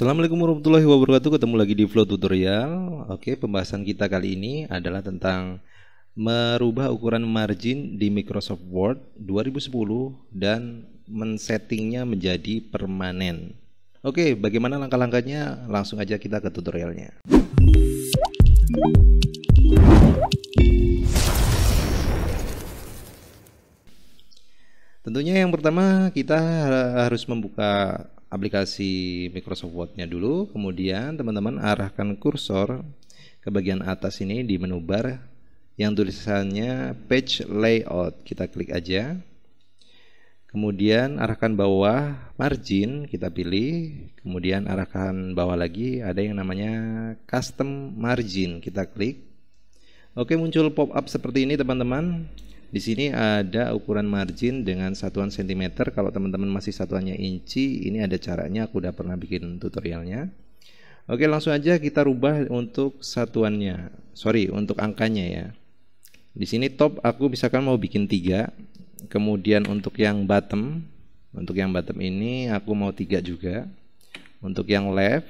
Assalamualaikum warahmatullahi wabarakatuh Ketemu lagi di Flow Tutorial Oke pembahasan kita kali ini adalah tentang Merubah ukuran margin di Microsoft Word 2010 Dan men-settingnya menjadi permanen Oke bagaimana langkah-langkahnya Langsung aja kita ke tutorialnya Tentunya yang pertama kita harus membuka aplikasi Microsoft Word-nya dulu, kemudian teman-teman arahkan kursor ke bagian atas ini di menu bar yang tulisannya page layout. Kita klik aja. Kemudian arahkan bawah margin kita pilih, kemudian arahkan bawah lagi ada yang namanya custom margin kita klik. Oke, muncul pop up seperti ini teman-teman. Di sini ada ukuran margin dengan satuan sentimeter. Kalau teman-teman masih satuannya inci, ini ada caranya. Aku udah pernah bikin tutorialnya. Oke, langsung aja kita rubah untuk satuannya. Sorry, untuk angkanya ya. Di sini top aku misalkan mau bikin tiga. Kemudian untuk yang bottom, untuk yang bottom ini aku mau tiga juga. Untuk yang left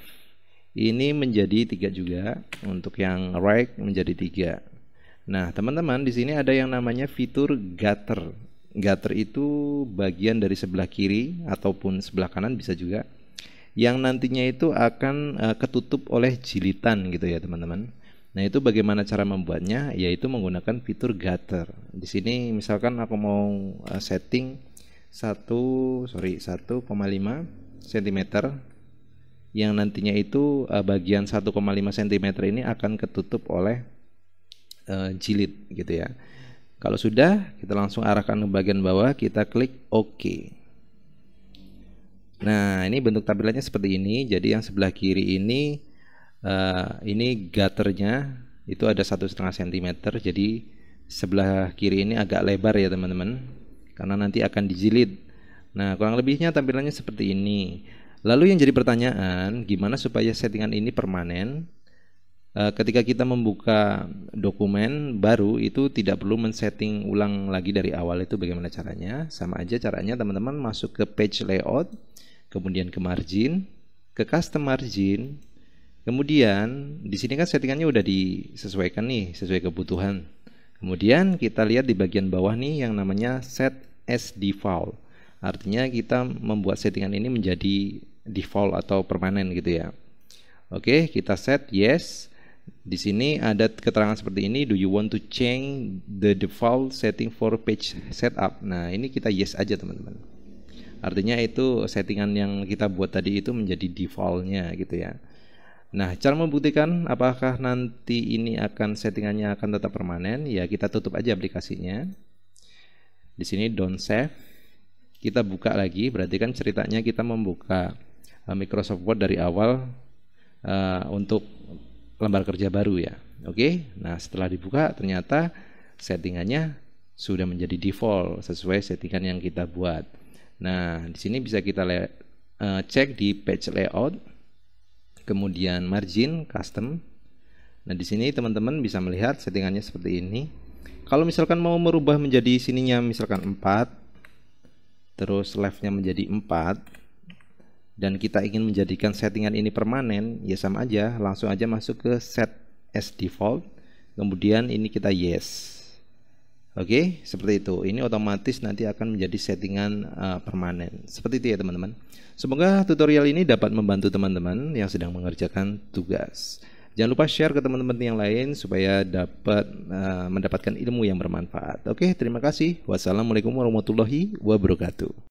ini menjadi tiga juga. Untuk yang right menjadi tiga Nah, teman-teman, di sini ada yang namanya fitur gutter. Gutter itu bagian dari sebelah kiri ataupun sebelah kanan bisa juga yang nantinya itu akan uh, ketutup oleh jilitan gitu ya, teman-teman. Nah, itu bagaimana cara membuatnya? Yaitu menggunakan fitur gutter. Di sini misalkan aku mau uh, setting 1 sorry 1,5 cm yang nantinya itu uh, bagian 1,5 cm ini akan ketutup oleh Eh, jilid gitu ya. Kalau sudah, kita langsung arahkan ke bagian bawah, kita klik OK. Nah, ini bentuk tampilannya seperti ini. Jadi yang sebelah kiri ini, uh, ini gaternya itu ada satu setengah cm Jadi sebelah kiri ini agak lebar ya teman-teman, karena nanti akan dijilid. Nah, kurang lebihnya tampilannya seperti ini. Lalu yang jadi pertanyaan, gimana supaya settingan ini permanen? Eh, ketika kita membuka dokumen baru itu tidak perlu men-setting ulang lagi dari awal itu bagaimana caranya sama aja caranya teman-teman masuk ke page layout kemudian ke margin ke custom margin kemudian di sini kan settingannya udah disesuaikan nih sesuai kebutuhan kemudian kita lihat di bagian bawah nih yang namanya set as default artinya kita membuat settingan ini menjadi default atau permanen gitu ya Oke, kita set yes. Di sini ada keterangan seperti ini, do you want to change the default setting for page setup? Nah, ini kita yes aja teman-teman. Artinya itu settingan yang kita buat tadi itu menjadi defaultnya gitu ya. Nah, cara membuktikan apakah nanti ini akan settingannya akan tetap permanen, ya kita tutup aja aplikasinya. Di sini don't save. Kita buka lagi, berarti kan ceritanya kita membuka eh, Microsoft Word dari awal uh, untuk lembar kerja baru ya. Oke. Nah, setelah dibuka ternyata settingannya sudah menjadi default sesuai settingan yang kita buat. Nah, di sini bisa kita uh, cek di page layout, kemudian margin custom. Nah, di sini teman-teman bisa melihat settingannya seperti ini. Kalau misalkan mau merubah menjadi sininya misalkan 4, terus leftnya menjadi 4, dan kita ingin menjadikan settingan ini permanen, ya sama aja, langsung aja masuk ke set as default. Kemudian ini kita yes. Oke, seperti itu. Ini otomatis nanti akan menjadi settingan uh, permanen. Seperti itu ya, teman-teman. Semoga tutorial ini dapat membantu teman-teman yang sedang mengerjakan tugas. Jangan lupa share ke teman-teman yang lain supaya dapat uh, mendapatkan ilmu yang bermanfaat. Oke, terima kasih. Wassalamualaikum warahmatullahi wabarakatuh.